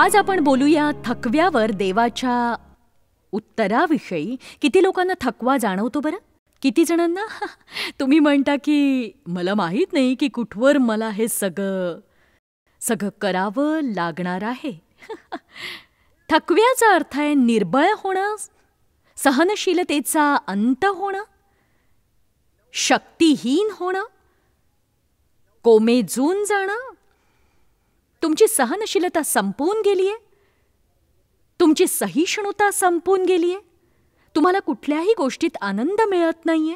आज आपण बोलूया थकव्यावर देवाच्या उत्तराविषयी किती लोकांना थकवा जाणवतो बरं किती जणांना तुम्ही म्हणता की मला माहीत नाही की कुठवर मला हे सगळं सगळं करावं लागणार आहे थकव्याचा अर्थ आहे निर्बळ होणं सहनशीलतेचा अंत होणं शक्तिहीन होणं कोमेजून जाणं तुमची सहनशीलता संपवून गेलीये तुमची सहिष्णुता संपून गेलीये तुम्हाला कुठल्याही गोष्टीत आनंद मिळत नाहीये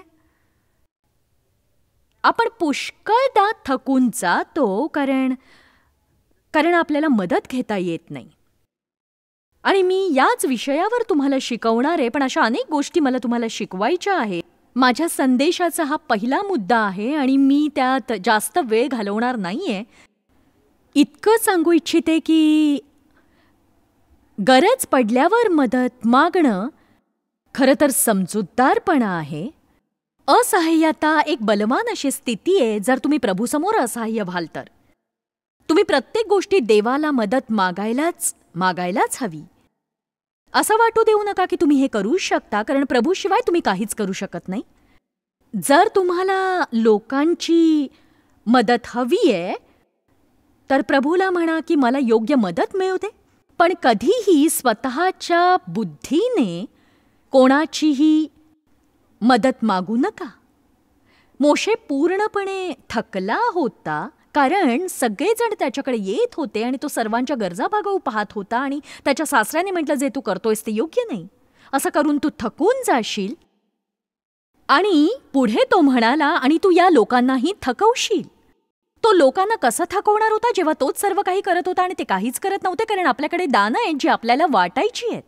आपण पुष्कळदा थकून जातो कारण कारण आपल्याला मदत घेता येत नाही आणि मी याच विषयावर तुम्हाला शिकवणार आहे पण अशा अनेक गोष्टी मला तुम्हाला शिकवायच्या आहेत माझ्या संदेशाचा हा पहिला मुद्दा आहे आणि मी त्यात जास्त वेळ घालवणार नाही आहे इतकं सांगू इच्छिते की गरज पडल्यावर मदत मागणं खरं तर समजूतदारपणा आहे असहाय्यता एक बलवान अशी स्थिती आहे जर तुम्ही प्रभूसमोर असहाय्य व्हाल तर तुम्ही प्रत्येक गोष्टी देवाला मदत मागायलाच मागायलाच हवी असं वाटू देऊ नका की तुम्ही हे करू शकता कारण प्रभूशिवाय तुम्ही काहीच करू शकत नाही जर तुम्हाला लोकांची मदत हवी आहे तर प्रभूला म्हणा की मला योग्य मदत मिळवते पण कधीही स्वतःच्या बुद्धीने कोणाचीही मदत मागू नका मोशे पूर्णपणे थकला होता कारण सगळेजण त्याच्याकडे येत होते आणि तो सर्वांच्या गरजा भागवू पाहत होता आणि त्याच्या सासऱ्याने म्हटलं जे तू करतोयस ते योग्य नाही असं करून तू थकून जाशील आणि पुढे तो म्हणाला आणि तू या लोकांनाही थकवशील तो लोकांना कसं थकवणार होता जेव्हा तोच सर्व काही करत होता आणि ते काहीच करत नव्हते कारण आपल्याकडे दानं आहेत जी आपल्याला वाटायची आहेत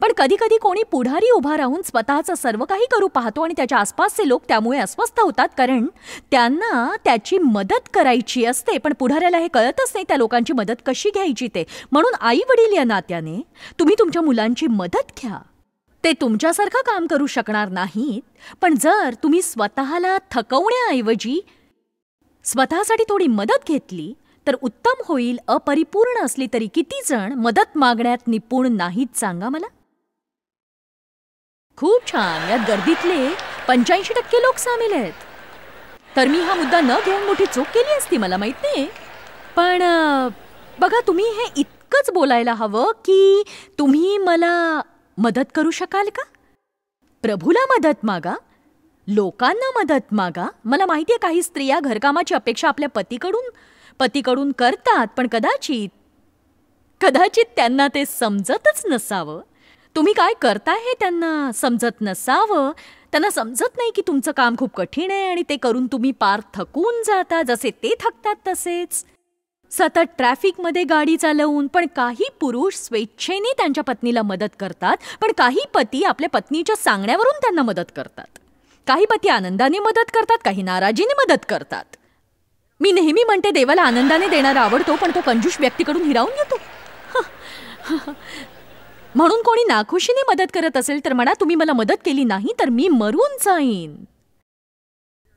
पण कधी कधी कोणी पुढारी उभा राहून स्वतःचं सर्व काही करू पाहतो आणि त्याच्या आसपासचे लोक त्यामुळे अस्वस्थ होतात कारण त्यांना त्याची मदत करायची असते पण पुढाऱ्याला हे कळतच नाही त्या लोकांची मदत कशी घ्यायची ते म्हणून आई वडील या नात्याने तुम्ही तुमच्या मुलांची मदत घ्या ते तुमच्यासारखं काम करू शकणार नाहीत पण जर तुम्ही स्वतःला थकवण्याऐवजी स्वतःसाठी थोडी मदत घेतली तर उत्तम होईल अपरिपूर्ण असली तरी किती जण मदत मागण्यात निपुण नाहीत सांगा मला खूप छान या गर्दीतले पंच्याऐंशी टक्के लोक सामील आहेत तर मी हा मुद्दा न घेऊन मोठी चूक केली असती मला माहित नाही पण बघा तुम्ही हे इतकंच बोलायला हवं की तुम्ही मला मदत करू शकाल का प्रभूला मदत मागा लोकांना मदत मागा मला माहिती आहे काही स्त्रिया घरकामाची अपेक्षा आपल्या पतीकडून पतीकडून करतात पण कदाचित कदाचित त्यांना ते समजतच नसावं तुम्ही काय करताय हे त्यांना समजत नसावं त्यांना समजत नाही की तुमचं काम खूप कठीण आहे आणि ते करून तुम्ही पार थकून जाता जसे ते थकतात तसेच सतत ट्रॅफिकमध्ये गाडी चालवून पण काही पुरुष स्वेच्छेने त्यांच्या पत्नीला मदत करतात पण काही पती आपल्या पत्नीच्या सांगण्यावरून त्यांना मदत करतात काही पती आनंदाने मदत करतात काही नाराजीने मदत करतात मी नेहमी म्हणते देवाला आनंदाने देणारा आवडतो पण तो कंजूष व्यक्तीकडून हिरावून घेतो म्हणून कोणी नाखुशीने मदत करत असेल तर म्हणा तुम्ही मला मदत केली नाही तर मी मरून जाईन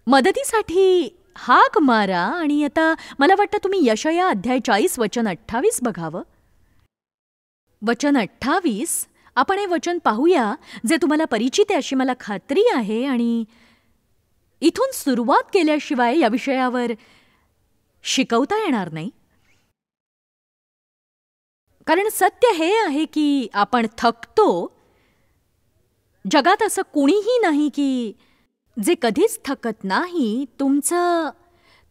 मदतीसाठी हाक मारा आणि आता मला वाटतं तुम्ही यशया अध्याय चाळीस वचन अठ्ठावीस बघावं वचन अठ्ठावीस आपण हे वचन पाहूया जे तुम्हाला परिचित आहे अशी मला खात्री आहे आणि इथून सुरुवात केल्याशिवाय या विषयावर शिकवता येणार नाही कारण सत्य हे आहे की आपण थकतो जगात असं कोणीही नाही की जे कधीच थकत नाही तुमचं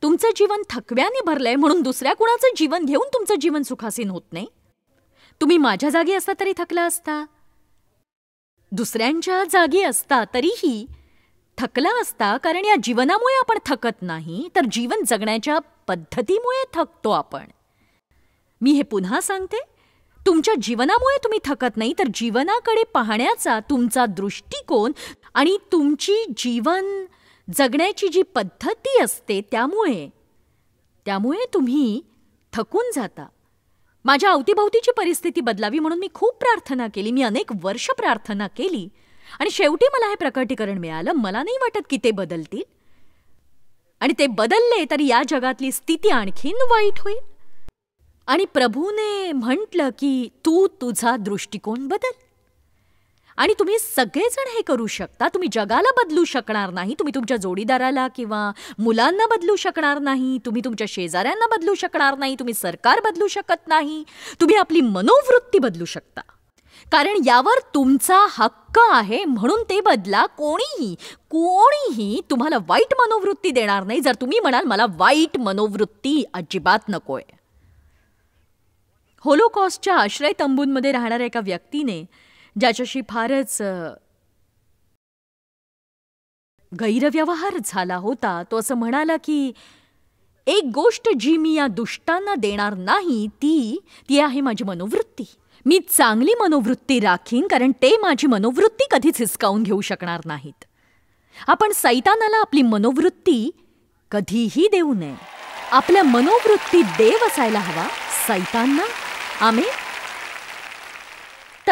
तुमचं जीवन थकव्याने भरलंय म्हणून दुसऱ्या कुणाचं जीवन घेऊन तुमचं जीवन सुखासीन होत नाही तुम्ही माझ्या जागी असता तरी थकला असता दुसऱ्यांच्या जागी असता तरीही थकला असता कारण या जीवनामुळे आपण थकत नाही तर जीवन जगण्याच्या पद्धतीमुळे थकतो आपण मी हे पुन्हा सांगते तुमच्या जीवनामुळे तुम्ही थकत नाही तर जीवनाकडे पाहण्याचा तुमचा दृष्टिकोन आणि तुमची जीवन जगण्याची जी पद्धती असते त्यामुळे त्यामुळे तुम्ही थकून जाता माझ्या अवतीभवतीची परिस्थिती बदलावी म्हणून मी खूप प्रार्थना केली मी अनेक वर्ष प्रार्थना केली आणि शेवटी मला हे प्रकटीकरण मिळालं मला नाही वाटत की ते बदलतील आणि ते बदलले तरी या जगातली स्थिती आणखीन वाईट होईल आणि प्रभूने म्हटलं की तू तुझा दृष्टिकोन बदल आणि तुम्ही सगळेजण हे करू शकता तुम्ही जगाला बदलू शकणार नाही तुम्ही तुमच्या जोडीदाराला किंवा मुलांना बदलू शकणार नाही तुम्ही तुमच्या शेजाऱ्यांना बदलू शकणार नाही तुम्ही सरकार बदलू शकत नाही तुम्ही आपली मनोवृत्ती बदलू शकता कारण यावर तुमचा हक्क आहे म्हणून ते बदला कोणीही कोणीही तुम्हाला वाईट मनोवृत्ती देणार नाही जर तुम्ही म्हणाल मला वाईट मनोवृत्ती अजिबात नकोय होलोकॉस्टच्या आश्रय तंबूंमध्ये राहणाऱ्या एका व्यक्तीने ज्याच्याशी फारच गैरव्यवहार झाला होता तो असं म्हणाला की एक गोष्ट जी मी या दुष्टांना देणार नाही ती ती आहे माझी मनोवृत्ती मी चांगली मनोवृत्ती राखीन कारण ते माझी मनोवृत्ती कधीच हिसकावून घेऊ शकणार नाहीत आपण सैतानाला आपली मनोवृत्ती कधीही देऊ नये आपल्या मनोवृत्ती देव असायला हवा सैतांना आम्ही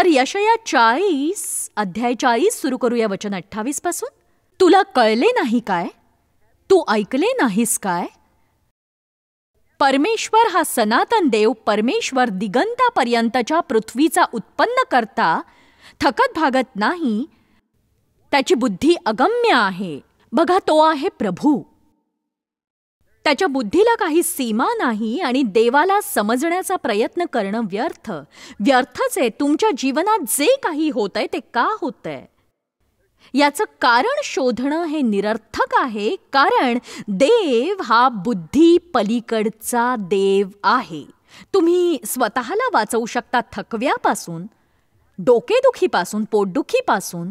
तर यशया चाळीस अध्याय चाळीस सुरू करूया वचन अठ्ठावीस पासून तुला कळले नाही काय तू ऐकले नाहीस काय परमेश्वर हा सनातन देव परमेश्वर दिगंतापर्यंतच्या पृथ्वीचा उत्पन्न करता थकत भागत नाही त्याची बुद्धी अगम्य आहे बघा तो आहे प्रभू त्याच्या बुद्धीला काही सीमा नाही आणि देवाला समजण्याचा प्रयत्न करणं व्यर्थ व्यर्थच आहे तुमच्या जीवनात जे काही होत आहे ते का आहे याचं कारण शोधणं हे निरर्थक आहे कारण देव हा बुद्धी पलीकडचा देव आहे तुम्ही स्वतःला वाचवू शकता थकव्यापासून डोकेदुखीपासून पोटदुखीपासून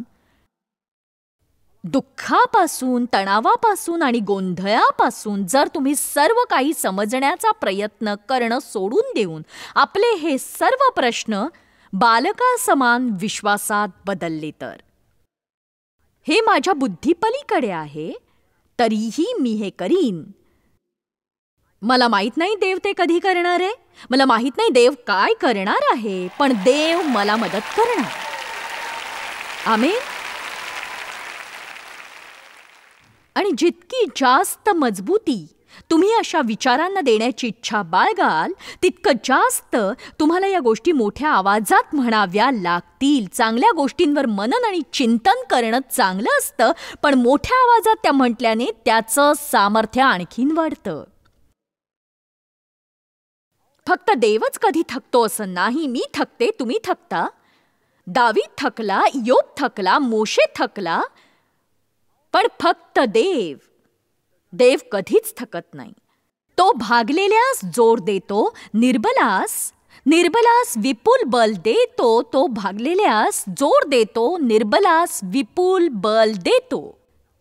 दुःखापासून तणावापासून आणि गोंधळापासून जर तुम्ही सर्व काही समजण्याचा प्रयत्न करणं सोडून देऊन आपले हे सर्व प्रश्न बालकासमान विश्वासात बदलले तर हे माझ्या बुद्धीपलीकडे आहे तरीही मी हे करीन मला माहीत नाही देव ते कधी करणार आहे मला माहीत नाही देव काय करणार आहे पण देव मला मदत करणार आमेन आणि जितकी जास्त मजबूती तुम्ही अशा विचारांना देण्याची इच्छा बाळगाल तितकं जास्त तुम्हाला या गोष्टी मोठ्या आवाजात म्हणाव्या लागतील चांगल्या गोष्टींवर मनन आणि चिंतन करणं चांगलं असतं पण मोठ्या आवाजात त्या म्हटल्याने त्याचं सामर्थ्य आणखीन वाढतं फक्त देवच कधी थकतो असं नाही मी थकते तुम्ही थकता दावी थकला योग थकला मोशे थकला पण फक्त देव देव कधीच थकत नाही तो भागलेल्यास जोर देतो निर्बलास निर्बलास विपुल बल देतो तो भागलेल्यास जोर देतो निर्बलास विपुल बल देतो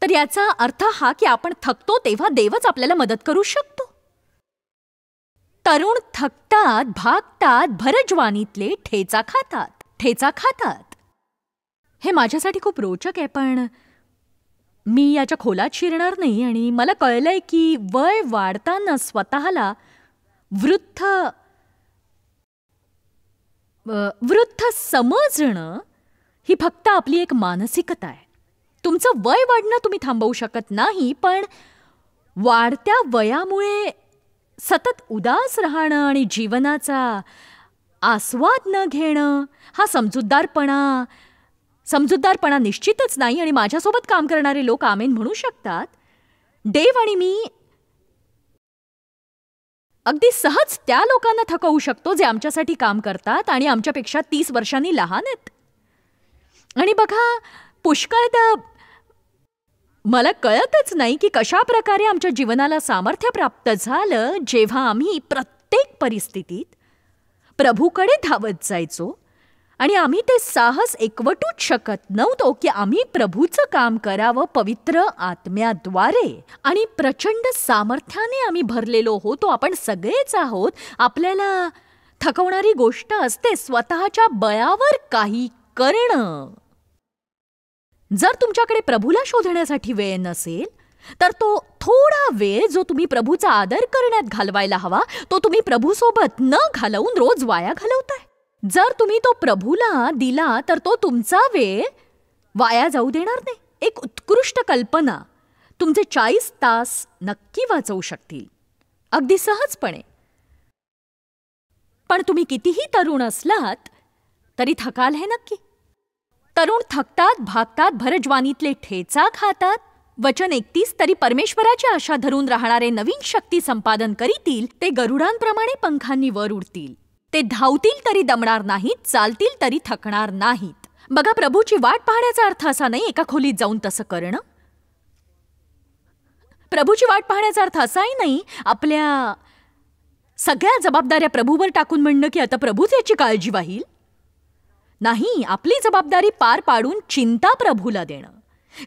तर याचा अर्थ हा की आपण थकतो तेव्हा देवच आपल्याला मदत करू शकतो तरुण थकतात भागतात भरजवानीतले ठेचा खातात ठेचा खातात हे माझ्यासाठी खूप रोचक आहे पण मी याच्या खोलात शिरणार नाही आणि मला कळलंय की वय वाढताना स्वतःला वृद्ध वृद्ध समजणं ही फक्त आपली एक मानसिकता आहे तुमचं वय वाढणं तुम्ही थांबवू शकत नाही पण वाढत्या वयामुळे सतत उदास राहणं आणि जीवनाचा आस्वाद न घेणं हा समजूतदारपणा समजूतदारपणा निश्चितच नाही आणि माझ्यासोबत काम करणारे लोक आमेन म्हणू शकतात डेव आणि मी अगदी सहज त्या लोकांना थकवू शकतो जे आमच्यासाठी काम करतात आणि आमच्यापेक्षा तीस वर्षांनी लहान आहेत आणि बघा तर मला कळतच नाही की कशा प्रकारे आमच्या जीवनाला सामर्थ्य प्राप्त झालं जेव्हा आम्ही प्रत्येक परिस्थितीत प्रभूकडे धावत जायचो आणि आम्ही ते साहस एकवटूच शकत नव्हतो की आम्ही प्रभूचं काम करावं पवित्र आत्म्याद्वारे आणि प्रचंड सामर्थ्याने आम्ही भरलेलो होतो आपण सगळेच आहोत आपल्याला थकवणारी गोष्ट असते स्वतःच्या बळावर काही करणं जर तुमच्याकडे प्रभूला शोधण्यासाठी वेळ नसेल तर तो थोडा वेळ जो तुम्ही प्रभूचा आदर करण्यात घालवायला हवा तो तुम्ही प्रभूसोबत न घालवून रोज वाया घालवता जर तुम्ही तो प्रभूला दिला तर तो तुमचा वेळ वाया जाऊ देणार नाही एक उत्कृष्ट कल्पना तुमचे चाळीस तास नक्की वाचवू शकतील अगदी सहजपणे पण तुम्ही कितीही तरुण असलात तरी थकाल हे नक्की तरुण थकतात भागतात भरजवानीतले ठेचा खातात वचन एकतीस तरी परमेश्वराची आशा धरून राहणारे नवीन शक्ती संपादन करीतील ते गरुडांप्रमाणे पंखांनी वर उडतील ते धावतील तरी दमणार नाहीत चालतील तरी थकणार नाहीत बघा प्रभूची वाट पाहण्याचा अर्थ असा नाही एका खोलीत जाऊन तसं करणं प्रभूची वाट पाहण्याचा अर्थ असाही नाही आपल्या सगळ्या जबाबदाऱ्या प्रभूवर टाकून म्हणणं की आता प्रभूच याची काळजी वाहील नाही आपली जबाबदारी पार पाडून चिंता प्रभूला देणं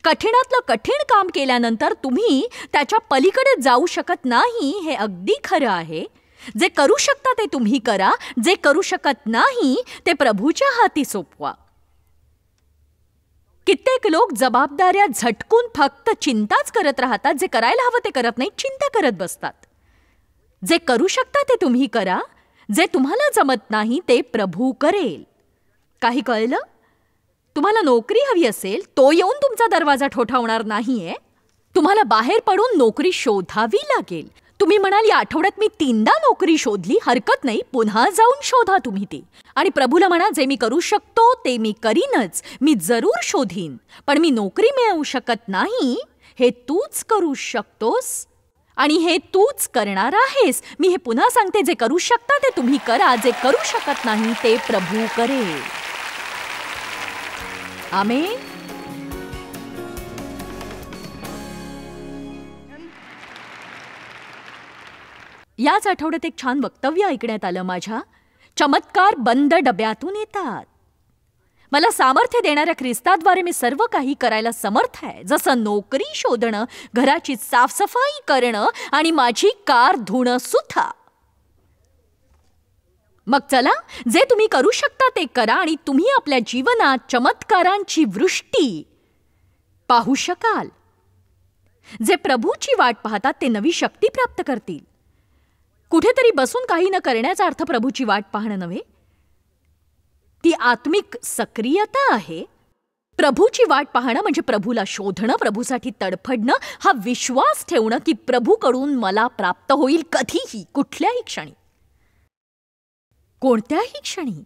कठीणातलं कठीण काम केल्यानंतर तुम्ही त्याच्या पलीकडे जाऊ शकत नाही हे अगदी खरं आहे जे करू शकता ते तुम्ही करा जे करू शकत नाही ते प्रभूच्या हाती सोपवा कित्येक लोक जबाबदाऱ्या झटकून फक्त चिंताच करत राहतात जे करायला हवं ते करत नाही चिंता करत बसतात जे करू शकता ते तुम्ही करा जे तुम्हाला जमत नाही ते प्रभू करेल काही कळलं तुम्हाला नोकरी हवी असेल तो येऊन तुमचा दरवाजा ठोठावणार नाहीये तुम्हाला बाहेर पडून नोकरी शोधावी लागेल तुम्ही म्हणाल या आठवड्यात मी तीनदा नोकरी शोधली हरकत नाही पुन्हा जाऊन शोधा तुम्ही ती आणि प्रभूला म्हणा जे मी करू शकतो ते मी करीनच मी जरूर शोधीन पण मी नोकरी मिळवू शकत नाही हे तूच करू शकतोस आणि हे तूच करणार आहेस मी हे पुन्हा सांगते जे करू शकता ते तुम्ही करा जे करू शकत नाही ते प्रभू करे आमेन याच आठवड्यात एक छान वक्तव्य ऐकण्यात आलं माझ्या चमत्कार बंद डब्यातून येतात मला सामर्थ्य देणाऱ्या ख्रिस्ताद्वारे मी सर्व काही करायला समर्थ आहे जसं नोकरी शोधणं घराची साफसफाई करणं आणि माझी कार धुणं सुद्धा मग चला जे तुम्ही करू शकता ते करा आणि तुम्ही आपल्या जीवनात चमत्कारांची वृष्टी पाहू शकाल जे प्रभूची वाट पाहतात ते नवी शक्ती प्राप्त करतील कुठेतरी बसून काही न करण्याचा अर्थ प्रभूची वाट पाहणं नव्हे ती आत्मिक सक्रियता आहे प्रभूची वाट पाहणं म्हणजे प्रभूला शोधणं प्रभूसाठी तडफडणं हा विश्वास ठेवणं की प्रभूकडून मला प्राप्त होईल कधीही कुठल्याही क्षणी कोणत्याही क्षणी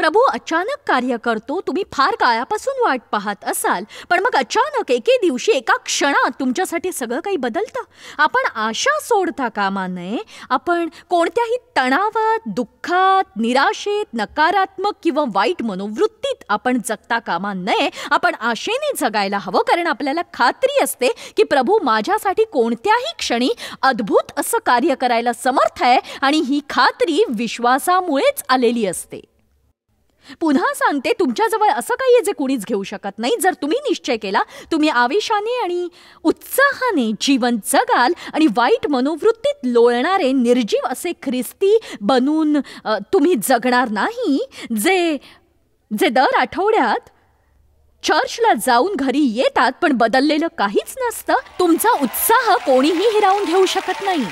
प्रभू अचानक कार्य करतो तुम्ही फार काळापासून वाट पाहत असाल पण मग अचानक एके दिवशी एका क्षणात तुमच्यासाठी सगळं काही बदलतं आपण आशा सोडता कामा नये आपण कोणत्याही तणावात दुःखात निराशेत नकारात्मक किंवा वाईट मनोवृत्तीत आपण जगता कामा नये आपण आशेने जगायला हवं कारण आपल्याला खात्री असते की प्रभू माझ्यासाठी कोणत्याही क्षणी अद्भुत असं कार्य करायला समर्थ आहे आणि ही खात्री विश्वासामुळेच आलेली असते पुन्हा सांगते तुमच्याजवळ असं काही आहे जे कुणीच घेऊ शकत नाही जर तुम्ही निश्चय केला तुम्ही आवेशाने आणि उत्साहाने जीवन जगाल आणि वाईट मनोवृत्तीत लोळणारे निर्जीव असे ख्रिस्ती बनून तुम्ही जगणार नाही जे जे दर आठवड्यात चर्चला जाऊन घरी येतात पण बदललेलं काहीच नसतं तुमचा उत्साह कोणीही हिरावून घेऊ शकत नाही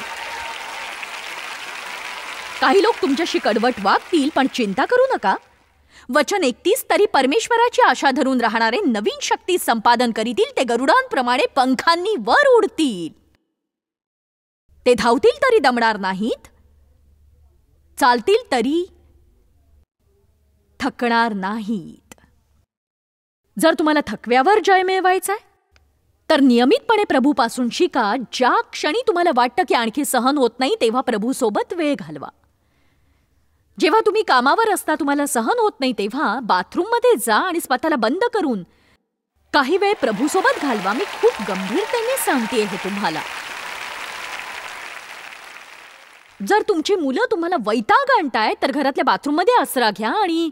काही लोक तुमच्याशी कडवट वागतील पण चिंता करू नका वचन एकतीस तरी परमेश्वराची आशा धरून राहणारे नवीन शक्ती संपादन करीतील ते गरुडांप्रमाणे पंखांनी वर उडतील ते धावतील तरी दमणार नाहीत चालतील तरी थकणार नाहीत जर तुम्हाला थकव्यावर जय मिळवायचा तर नियमितपणे प्रभूपासून शिका ज्या क्षणी तुम्हाला वाटतं की आणखी सहन होत नाही तेव्हा प्रभूसोबत वेळ घालवा जेव्हा तुम्ही कामावर असता तुम्हाला सहन होत नाही तेव्हा मध्ये जा आणि स्वतःला बंद करून काही वेळ प्रभूसोबत घालवा मी खूप गंभीरतेने सांगते हे तुम्हाला जर तुमची मुलं तुम्हाला वैताग आणताय तर घरातल्या बाथरूममध्ये आसरा घ्या आणि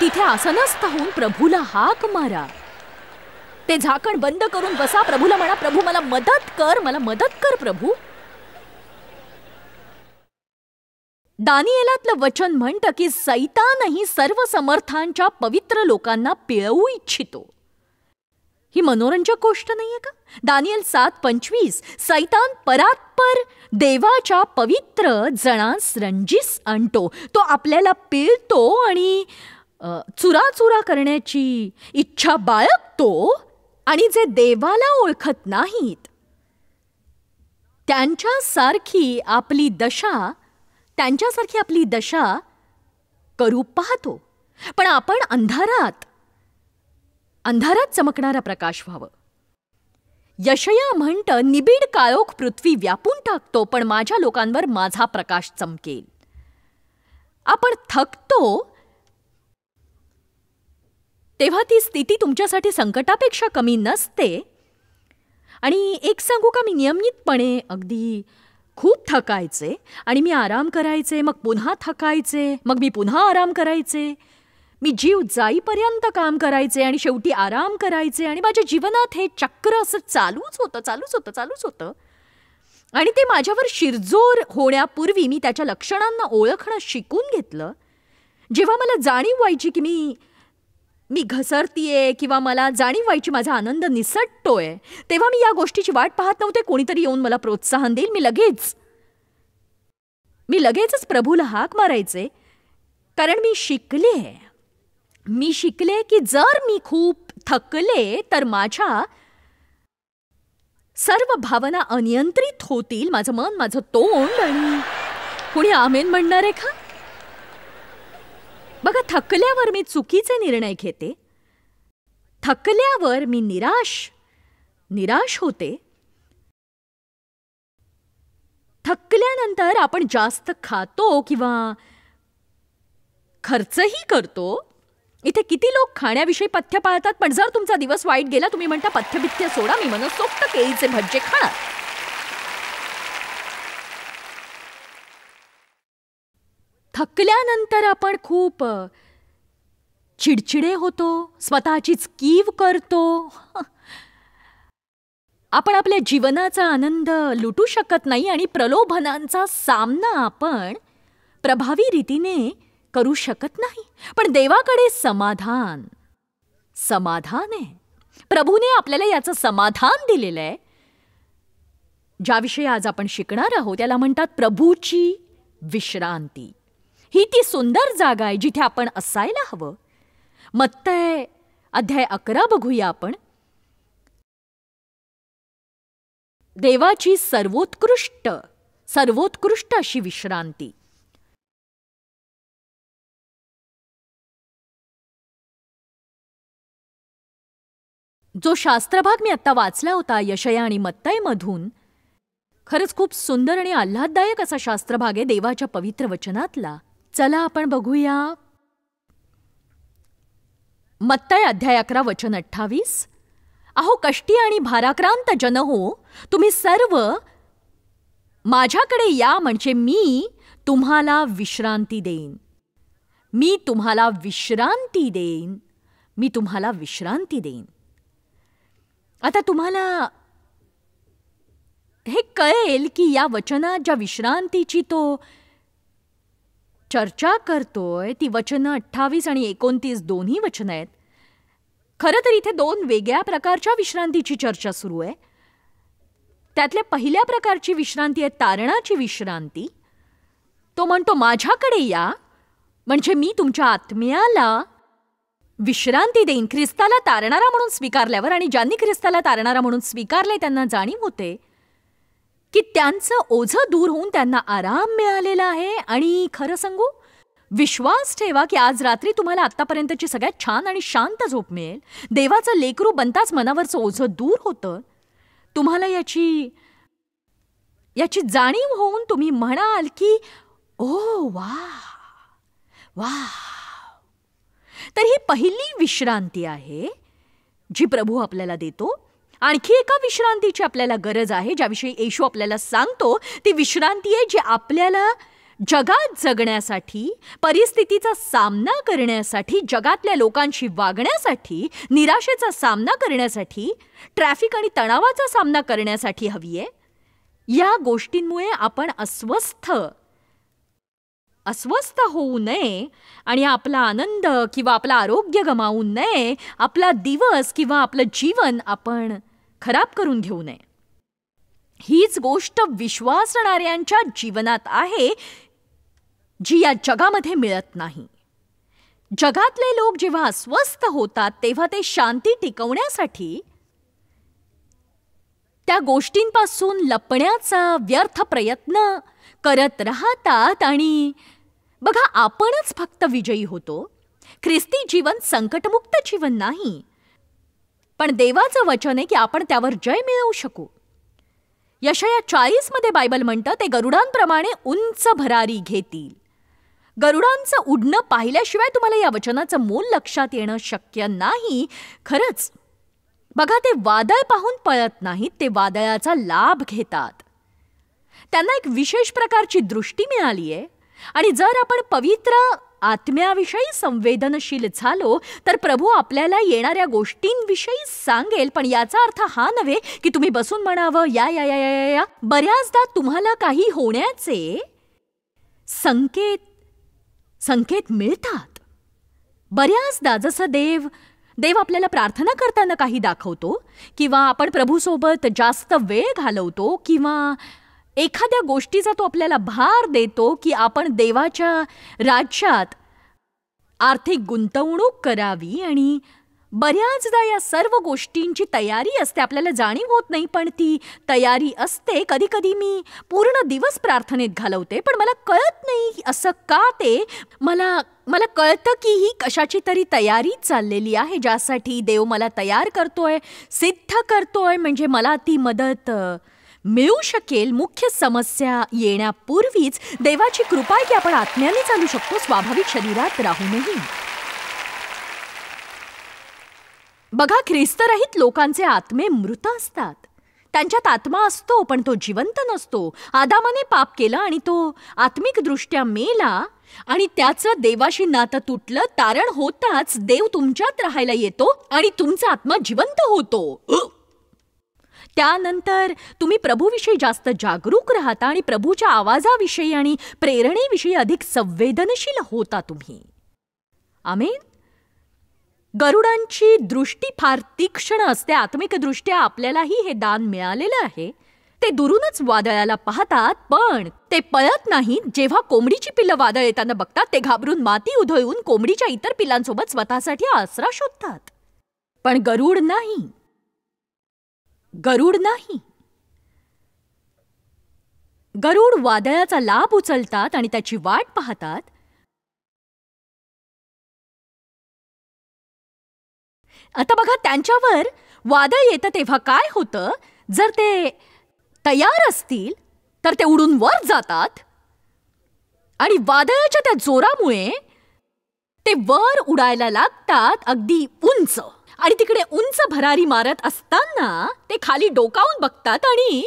तिथे आसनस्थ होऊन प्रभूला हाक मारा ते झाकण बंद करून बसा प्रभूला म्हणा प्रभू मला मदत कर मला मदत कर प्रभू दानियलातलं वचन म्हणतं की सैतानही सर्व समर्थांच्या पवित्र लोकांना पिळवू इच्छितो ही मनोरंजक गोष्ट नाहीये का दानियल सात पंचवीस सैतान परात्पर देवाच्या पवित्र जणांस रंजीस आणतो तो आपल्याला पिळतो आणि चुरा चुरा करण्याची इच्छा बाळगतो आणि जे देवाला ओळखत नाहीत त्यांच्यासारखी आपली दशा त्यांच्यासारखी आपली दशा करू पाहतो पण आपण अंधारात अंधारात चमकणारा प्रकाश व्हावं यशया म्हणत निबीड काळोख पृथ्वी व्यापून टाकतो पण माझ्या लोकांवर माझा प्रकाश चमकेल आपण थकतो तेव्हा ती स्थिती तुमच्यासाठी संकटापेक्षा कमी नसते आणि एक सांगू का मी नियमितपणे अगदी खूप थकायचे आणि मी आराम करायचे मग पुन्हा थकायचे मग मी पुन्हा आराम करायचे मी जीव जाईपर्यंत काम करायचे आणि शेवटी आराम करायचे आणि माझ्या जीवनात हे चक्र असं चालूच होतं चालूच होतं चालूच होतं आणि ते माझ्यावर शिरजोर होण्यापूर्वी मी त्याच्या लक्षणांना ओळखणं शिकून घेतलं जेव्हा मला जाणीव व्हायची की मी मी घसरतीये किंवा मला जाणीव व्हायची माझा आनंद निसटतोय तेव्हा मी या गोष्टीची वाट पाहत नव्हते कोणीतरी येऊन मला प्रोत्साहन देईल मी लगेच मी लगेचच प्रभूला हाक मारायचे कारण मी शिकले मी शिकले की जर मी खूप थकले तर माझ्या सर्व भावना अनियंत्रित होतील माझं मन माझं तोंड आणि कुणी आमेन म्हणणार आहे का बघा थकल्यावर मी चुकीचे निर्णय घेते थकल्यावर मी निराश निराश होते थकल्यानंतर आपण जास्त खातो किंवा खर्चही करतो इथे किती लोक खाण्याविषयी पथ्य पाळतात पण जर तुमचा दिवस वाईट गेला तुम्ही म्हणता पथ्यभित्य सोडा मी मनसोक्त केळीचे भज्जे खाणार थकल्यानंतर आपण खूप चिडचिडे होतो स्वतःचीच कीव करतो आपण आपल्या जीवनाचा आनंद लुटू शकत नाही आणि प्रलोभनांचा सामना आपण प्रभावी रीतीने करू शकत नाही पण देवाकडे समाधान समाधान आहे प्रभूने आपल्याला याचं समाधान दिलेलं आहे ज्याविषयी आज आपण शिकणार आहोत त्याला म्हणतात प्रभूची विश्रांती ही ती सुंदर जागा आहे जिथे आपण असायला हवं मत्तय अध्याय अकरा बघूया आपण देवाची सर्वोत्कृष्ट सर्वोत्कृष्ट अशी विश्रांती जो शास्त्रभाग मी आत्ता वाचला होता यशया आणि मत्तयमधून खरंच खूप सुंदर आणि आल्हाददायक असा शास्त्रभाग आहे देवाच्या पवित्र वचनातला चला आपण बघूया मत्तय अध्याय अकरा वचन अठ्ठावीस अहो कष्टी आणि भाराक्रांत जन हो तुम्ही सर्व माझ्याकडे या म्हणजे मी तुम्हाला विश्रांती देईन मी तुम्हाला विश्रांती देईन मी तुम्हाला विश्रांती देईन आता तुम्हाला हे कळेल की या वचनात ज्या विश्रांतीची तो चर्चा करतोय ती वचनं अठ्ठावीस आणि एकोणतीस दोन्ही वचनं आहेत खरं तर इथे दोन वेगळ्या प्रकारच्या विश्रांतीची चर्चा सुरू आहे त्यातल्या पहिल्या प्रकारची विश्रांती आहे तारणाची विश्रांती तो म्हणतो माझ्याकडे या म्हणजे मी तुमच्या आत्म्याला विश्रांती देईन ख्रिस्ताला तारणारा म्हणून स्वीकारल्यावर आणि ज्यांनी ख्रिस्ताला तारणारा म्हणून स्वीकारले त्यांना जाणीव होते की त्यांचं ओझं दूर होऊन त्यांना आराम मिळालेला आहे आणि खरं सांगू विश्वास ठेवा की आज रात्री तुम्हाला आत्तापर्यंतची सगळ्यात छान आणि शांत झोप मिळेल देवाचं लेकरू बनताच मनावरचं ओझं दूर होतं तुम्हाला याची याची जाणीव होऊन तुम्ही म्हणाल की ओ वा वा तर ही पहिली विश्रांती आहे जी प्रभू आपल्याला देतो आणखी एका विश्रांतीची आपल्याला गरज आहे ज्याविषयी येशू आपल्याला सांगतो ती विश्रांती आहे जी आपल्याला जगात जगण्यासाठी परिस्थितीचा सामना करण्यासाठी जगातल्या लोकांशी वागण्यासाठी निराशेचा सामना करण्यासाठी ट्रॅफिक आणि तणावाचा सामना करण्यासाठी हवी आहे या गोष्टींमुळे आपण अस्वस्थ अस्वस्थ होऊ नये आणि आपला आनंद किंवा आपलं आरोग्य गमावू नये आपला दिवस किंवा आपलं जीवन आपण खराब करून घेऊ नये हीच गोष्ट विश्वासणाऱ्यांच्या जीवनात आहे जी या जगामध्ये मिळत नाही जगातले लोक जेव्हा अस्वस्थ होतात तेव्हा ते शांती टिकवण्यासाठी त्या गोष्टींपासून लपण्याचा व्यर्थ प्रयत्न करत राहतात आणि बघा आपणच फक्त विजयी होतो ख्रिस्ती जीवन संकटमुक्त जीवन नाही पण देवाचं वचन आहे की आपण त्यावर जय मिळवू शकू यशया चाळीसमध्ये बायबल म्हणतं ते गरुडांप्रमाणे उंच भरारी घेतील गरुडांचं उडणं पाहिल्याशिवाय तुम्हाला या वचनाचं मूल लक्षात येणं शक्य नाही खरंच बघा ते वादळ पाहून पळत नाहीत ते वादळाचा लाभ घेतात त्यांना एक विशेष प्रकारची दृष्टी मिळाली आहे आणि जर आपण पवित्र आत्म्याविषयी संवेदनशील झालो तर प्रभू आपल्याला येणाऱ्या गोष्टींविषयी सांगेल पण याचा अर्थ हा नव्हे की तुम्ही बसून म्हणावं या या या या या बऱ्याचदा तुम्हाला काही होण्याचे संकेत संकेत मिळतात बऱ्याचदा जसं देव देव आपल्याला प्रार्थना करताना काही दाखवतो किंवा आपण प्रभूसोबत जास्त वेळ घालवतो किंवा एखाद्या गोष्टीचा तो आपल्याला भार देतो की आपण देवाच्या राज्यात आर्थिक गुंतवणूक करावी आणि बऱ्याचदा या सर्व गोष्टींची तयारी असते आपल्याला जाणीव होत नाही पण ती तयारी असते कधी कधी मी पूर्ण दिवस प्रार्थनेत घालवते पण मला कळत नाही असं का ते मला मला कळतं की ही कशाची तरी तयारी चाललेली आहे ज्यासाठी देव मला तयार करतोय सिद्ध करतोय म्हणजे मला ती मदत मिळू शकेल मुख्य समस्या येण्यापूर्वीच देवाची कृपा की आपण आत्म्याने चालू शकतो स्वाभाविक शरीरात राहूनही बघा ख्रिस्तरहित लोकांचे आत्मे मृत असतात त्यांच्यात आत्मा असतो पण तो जिवंत नसतो आदामाने पाप केला आणि तो आत्मिकदृष्ट्या मेला आणि त्याचं देवाशी नातं तुटलं तारण होताच देव तुमच्यात राहायला येतो आणि तुमचा आत्मा जिवंत होतो त्यानंतर तुम्ही प्रभूविषयी जास्त जागरूक राहता आणि प्रभूच्या आवाजाविषयी आणि प्रेरणेविषयी अधिक संवेदनशील होता तुम्ही आमेन गरुडांची दृष्टी फार तीक्ष्ण असते आत्मिकदृष्ट्या आपल्यालाही हे दान मिळालेलं आहे ते दुरूनच वादळाला पाहतात पण ते पळत नाहीत जेव्हा कोंबडीची पिल्लं वादळ येताना बघतात ते घाबरून माती उधळून कोंबडीच्या इतर पिलांसोबत स्वतःसाठी आसरा शोधतात पण गरुड नाही गरुड नाही गरुड वादळाचा लाभ उचलतात आणि त्याची वाट पाहतात आता बघा त्यांच्यावर वादळ येतं तेव्हा काय होतं जर ते तयार असतील तर ते उडून वर जातात आणि वादळाच्या त्या जोरामुळे ते वर उडायला लागतात अगदी उंच आणि तिकडे उंच भरारी मारत असताना ते खाली डोकावून बघतात आणि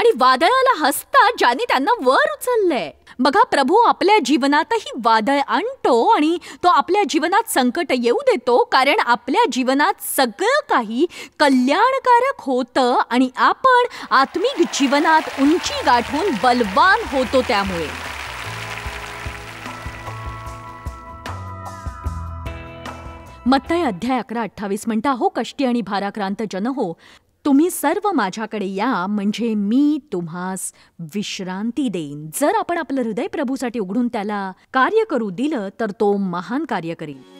आणि वादळाला हसतात ज्याने त्यांना वर उचललंय बघा प्रभू आपल्या जीवनातही वादळ आणतो आणि तो आपल्या जीवनात संकट येऊ देतो कारण आपल्या जीवनात सगळं काही कल्याणकारक होतं आणि आपण आत्मिक जीवनात उंची गाठून बलवान होतो त्यामुळे मत्तय अध्याय अकरा अठ्ठावीस म्हणता हो कष्टी आणि भाराक्रांत जन हो तुम्ही सर्व माझ्याकडे या म्हणजे मी तुम्हास विश्रांती देईन जर आपण आपलं हृदय प्रभूसाठी उघडून त्याला कार्य करू दिलं तर तो महान कार्य करेल